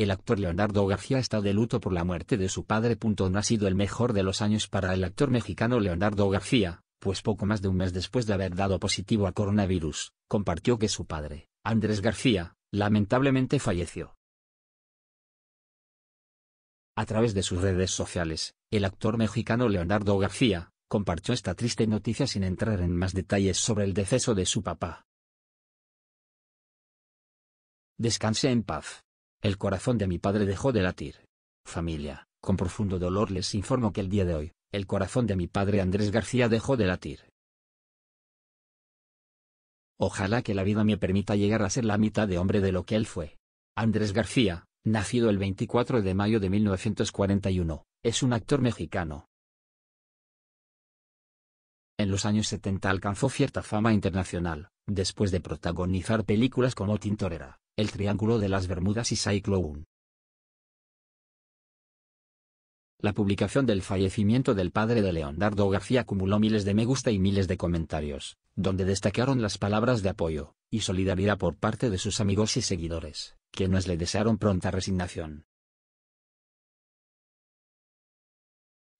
El actor Leonardo García está de luto por la muerte de su padre. No ha sido el mejor de los años para el actor mexicano Leonardo García, pues poco más de un mes después de haber dado positivo a coronavirus, compartió que su padre, Andrés García, lamentablemente falleció. A través de sus redes sociales, el actor mexicano Leonardo García, compartió esta triste noticia sin entrar en más detalles sobre el deceso de su papá. Descanse en paz. El corazón de mi padre dejó de latir. Familia, con profundo dolor les informo que el día de hoy, el corazón de mi padre Andrés García dejó de latir. Ojalá que la vida me permita llegar a ser la mitad de hombre de lo que él fue. Andrés García, nacido el 24 de mayo de 1941, es un actor mexicano. En los años 70 alcanzó cierta fama internacional, después de protagonizar películas como Tintorera, el Triángulo de las Bermudas y Cyclone. La publicación del fallecimiento del padre de Leonardo García acumuló miles de me gusta y miles de comentarios, donde destacaron las palabras de apoyo y solidaridad por parte de sus amigos y seguidores, quienes le desearon pronta resignación.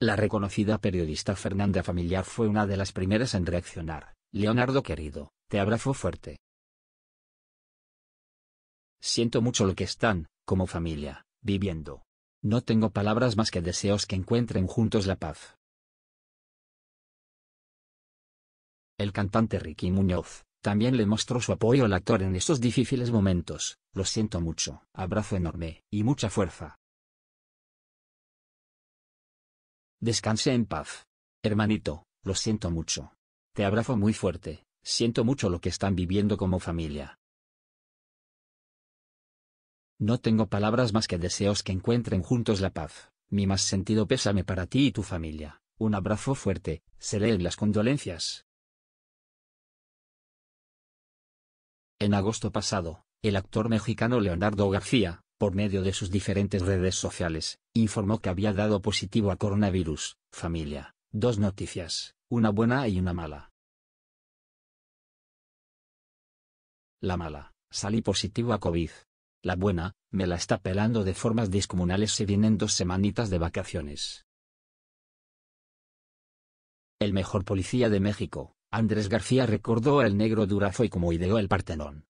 La reconocida periodista Fernanda Familiar fue una de las primeras en reaccionar. Leonardo querido, te abrazo fuerte. Siento mucho lo que están, como familia, viviendo. No tengo palabras más que deseos que encuentren juntos la paz. El cantante Ricky Muñoz, también le mostró su apoyo al actor en estos difíciles momentos. Lo siento mucho, abrazo enorme, y mucha fuerza. Descanse en paz. Hermanito, lo siento mucho. Te abrazo muy fuerte, siento mucho lo que están viviendo como familia. No tengo palabras más que deseos que encuentren juntos la paz, mi más sentido pésame para ti y tu familia, un abrazo fuerte, se leen las condolencias. En agosto pasado, el actor mexicano Leonardo García, por medio de sus diferentes redes sociales, informó que había dado positivo a coronavirus, familia, dos noticias, una buena y una mala. La mala, salí positivo a COVID, la buena, me la está pelando de formas descomunales se vienen dos semanitas de vacaciones. El mejor policía de México, Andrés García recordó al negro Durazo y como ideó el Partenón.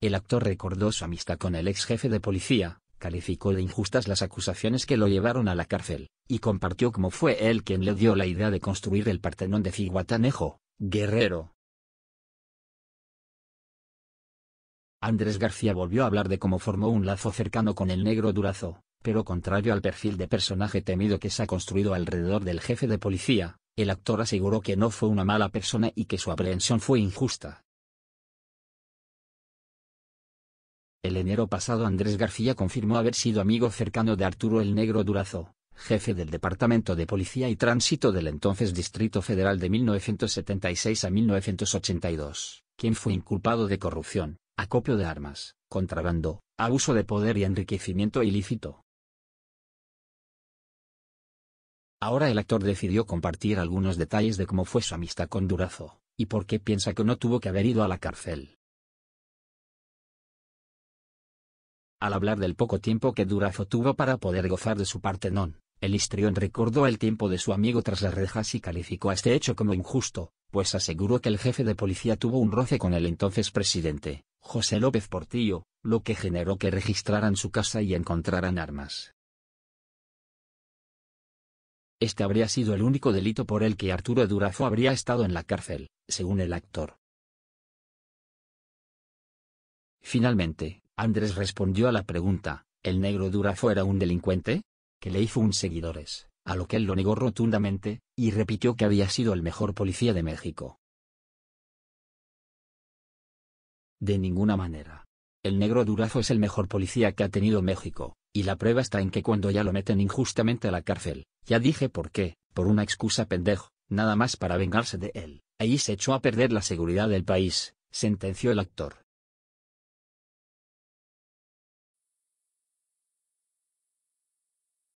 El actor recordó su amistad con el ex jefe de policía, calificó de injustas las acusaciones que lo llevaron a la cárcel, y compartió cómo fue él quien le dio la idea de construir el Partenón de Figuatanejo, Guerrero, Andrés García volvió a hablar de cómo formó un lazo cercano con el negro Durazo, pero contrario al perfil de personaje temido que se ha construido alrededor del jefe de policía, el actor aseguró que no fue una mala persona y que su aprehensión fue injusta. El enero pasado Andrés García confirmó haber sido amigo cercano de Arturo el Negro Durazo, jefe del Departamento de Policía y Tránsito del entonces Distrito Federal de 1976 a 1982, quien fue inculpado de corrupción, acopio de armas, contrabando, abuso de poder y enriquecimiento ilícito. Ahora el actor decidió compartir algunos detalles de cómo fue su amistad con Durazo, y por qué piensa que no tuvo que haber ido a la cárcel. Al hablar del poco tiempo que Durazo tuvo para poder gozar de su Partenón, el histrión recordó el tiempo de su amigo tras las rejas y calificó a este hecho como injusto, pues aseguró que el jefe de policía tuvo un roce con el entonces presidente, José López Portillo, lo que generó que registraran su casa y encontraran armas. Este habría sido el único delito por el que Arturo Durazo habría estado en la cárcel, según el actor. Finalmente, Andrés respondió a la pregunta, ¿el negro Durazo era un delincuente? Que le hizo un seguidores, a lo que él lo negó rotundamente, y repitió que había sido el mejor policía de México. De ninguna manera. El negro Durazo es el mejor policía que ha tenido México, y la prueba está en que cuando ya lo meten injustamente a la cárcel, ya dije por qué, por una excusa pendejo, nada más para vengarse de él, ahí se echó a perder la seguridad del país, sentenció el actor.